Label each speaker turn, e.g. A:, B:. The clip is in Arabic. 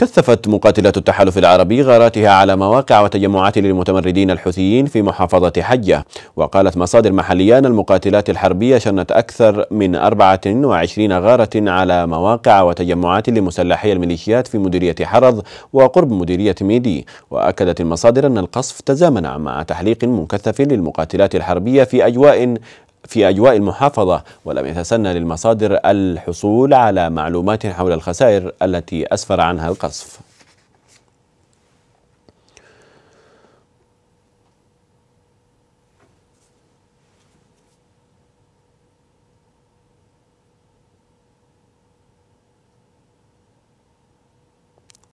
A: كثفت مقاتلات التحالف العربي غاراتها على مواقع وتجمعات للمتمردين الحوثيين في محافظة حجة وقالت مصادر محلية أن المقاتلات الحربية شنت أكثر من 24 غارة على مواقع وتجمعات لمسلحي الميليشيات في مديرية حرض وقرب مديرية ميدي وأكدت المصادر أن القصف تزامن مع تحليق مكثف للمقاتلات الحربية في أجواء في أجواء المحافظة ولم يتسنى للمصادر الحصول على معلومات حول الخسائر التي أسفر عنها القصف